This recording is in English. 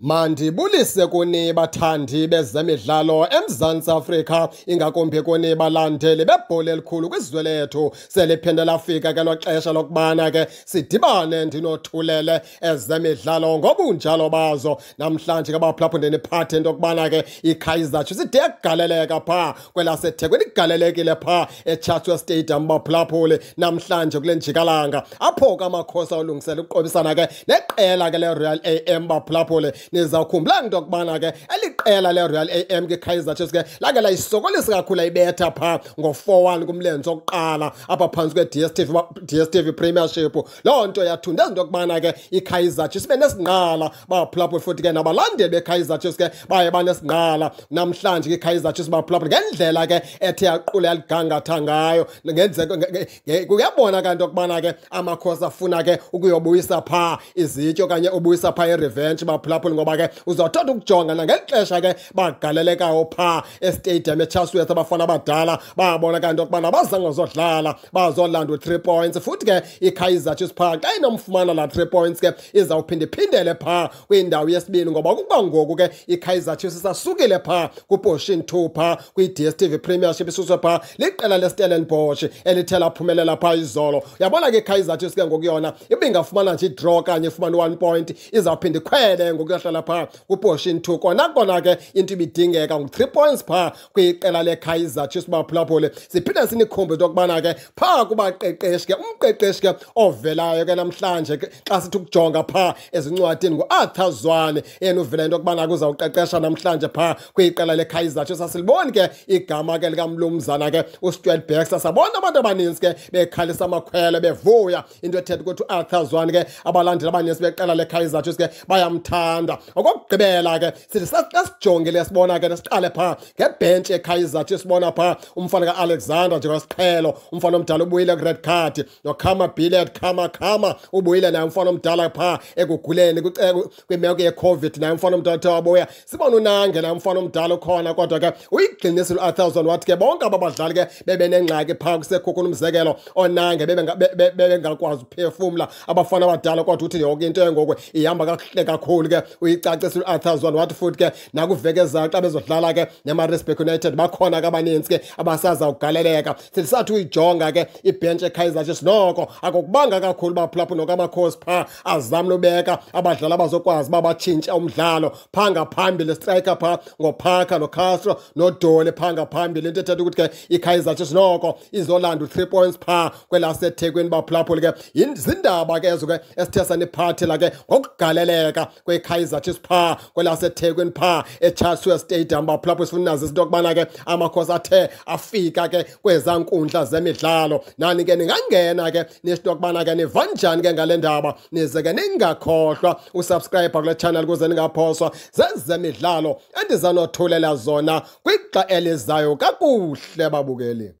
Mandibulise kuni bathandi bezemidlalo eMzantsi Afrika ingakumbi kuni balandeli bebhola elikhulu kwizwe lethu seliphinde lafika ke loxesha lokubana ke sidibane ndinothulele ezemidlalo ngobunjalo bazo namhlanje ke baphulapho ndiniphathe into yokubana ke iKaizer Chiefs ide yagaleleka phaa kwelasethekwini igalelekile phaa eChatsworth Stadium baphulaphuli namhlanje kule njikalanga apho ke amakhosi awulungisela ukuqobisana ke neqela ke leRoyal AM baphulaphuli ne zou kum lang dok banaga. ela leReal AM ke Chiefs ke lake layisokolisa kakhulu ayibetha phaa ngo-4-1 kumlenze okuqala apha phantsi kwe-dstv premiership loo nto yathunde izinto yokubana ke ikaizer chiefs benesinqala baphulaphule futhi ke nabalandeli bekaizer chiefs ke baye banesinqala namhlanje ke chiefs baphulaphule ngendlela ke ethe yaqula yaligangatha ngayo kuyabona kanto okubana ke amakhosi afuna ke ukuyobuyisa phaa izityo okanye ubuyisa phaa ireventshi baphulaphule ngoba ke uzawuthatha ukujonga nangeli xesha ke bagalelekayo phaa estadium echaswes abafana abadala babona kanti okubana bazange zodlala bazolanda u-three points futhi ke ikaizer chiefs phaa xa inomfumana la three points ke izawuphinda iphindele phaa kwindawo yesibini ngoba kukuba ngoku ke ikaizer chiefs isasukile phaa kuposition two phaa kwi-dstv premiership isuswe phaa liqela lestellenbosch elithe laphumelela phaa izolo uyabona ke ikaizer chiefs ke ngoku yona ibingafumana nje idraw kanye ifumane one point izawuphinda ikhwele ngoku yohlala phaa kuposition two kona kona kodwa ke into ibidingeka ngu-three points phaa kwiqela lekaizer chiefs baphulaphule siphinda sinikhumbe into yokubana ke phaa kubaqeqeshi ke umqeqeshi ke ovelayo ke namhlanje xa sithi ukujonga phaa ezincwadini ngu-arthur zwane yena uvela into yokubana ke uzawuqeqesha namhlanje phaa kwiqela lekaizer chiefs asiliboni ke igama ke likamlumzana ke ustuart baxter sabona abantu abaninzi ke bekhalisa amakhwelo bevuya into ethetha ukuthi u-arthur zwane ke abalandeli abaninzi beqela lekaizer chiefs ke bayamthanda okokugqibela ke sithi xa asijongele sibona ke nesiqale phaa ngebhentshi ekhayizatshi sibona phaa umfana ka-alexander njengosiqhelo umfana omdala ubuyile kwi-red card nokhama billet khama khama ubuyile naye umfana omdala phaa ekuguleni eh, kwimeko yecovid naye umfana omdala uthe wabuya sibona unange naye umfana omdala ukhona kodwa ke uyigxinisile uarthurson wathi ke bonke aba badlali ke bebenengxaki phaa kusekhukhuna umzekelo onange bebengakwazi uphefumla abafana abadala kodwa uthi yonke into engoku ihamba kakuhle kakhulu ke uyicacisile uarthurson wathi futhi ke nakwiveke zayo xa bezodlala ke nemarisburg united bakhona ke abanintsi ke abasaza ukugaleleka sisathi uyijonga ke ibhentshi ekaizer chiefs noko akukubanga kakhulu baphulaphu nokamakhosi pha azamle ubeka abadlali abazokwazi uba batshintshe umdlalo phaa ngaphambili striker phaa ngoparker nocastro nodoli phaa ngaphambili into ethetha ukuthi ke ikaizer chiefs noko izolanda u-three points phaa kwelasethekwini baphulaphuli ke zindaba ke ezo ke esithe saniphathela ke ngokugaleleka kwekaizer chiefs phaa kwelasethekwini phaa echelsea stadium baphulapho sifunazo izinto yokubana ke amakhosi athe afika ke kwezankundla zemidlalo nani ke ningangena ke nishinto yokubana ke nivanjani ke ngale ndaba nize ke ningakhohlwa usubscribe kule channel ukuze ningaphoswa zezemidlalo endizanothulela zona kwixa elizayo kakuhle babukeli